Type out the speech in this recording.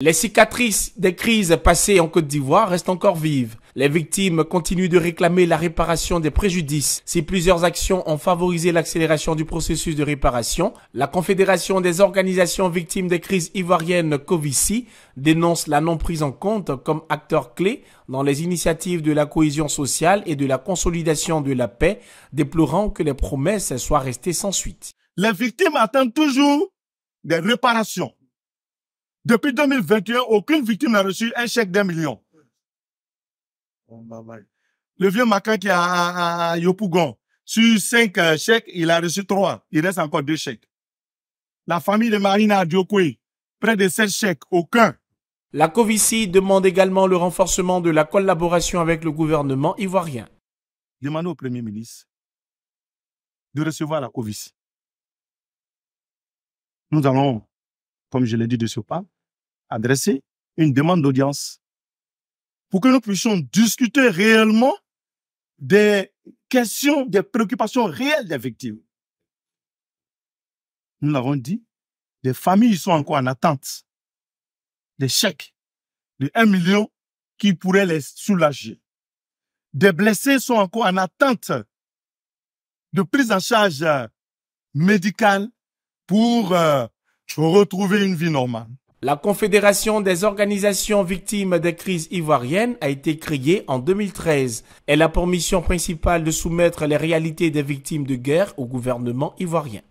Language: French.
Les cicatrices des crises passées en Côte d'Ivoire restent encore vives. Les victimes continuent de réclamer la réparation des préjudices. Si plusieurs actions ont favorisé l'accélération du processus de réparation, la Confédération des organisations victimes des crises ivoiriennes Covici dénonce la non prise en compte comme acteur clé dans les initiatives de la cohésion sociale et de la consolidation de la paix, déplorant que les promesses soient restées sans suite. Les victimes attendent toujours des réparations depuis 2021, aucune victime n'a reçu un chèque d'un million. Bah, bah. Le vieux Macan qui a à, Yopougon, sur cinq euh, chèques, il a reçu trois. Il reste encore deux chèques. La famille de Marina Diokwe, près de sept chèques, aucun. La Covici demande également le renforcement de la collaboration avec le gouvernement ivoirien. Demandez au Premier ministre de recevoir la Covici. Nous allons comme je l'ai dit de ce pas, adresser une demande d'audience pour que nous puissions discuter réellement des questions, des préoccupations réelles des victimes. Nous l'avons dit, des familles sont encore en attente des chèques de 1 million qui pourraient les soulager. Des blessés sont encore en attente de prise en charge médicale pour euh, retrouver une vie normale. La Confédération des organisations victimes des crises ivoiriennes a été créée en 2013. Elle a pour mission principale de soumettre les réalités des victimes de guerre au gouvernement ivoirien.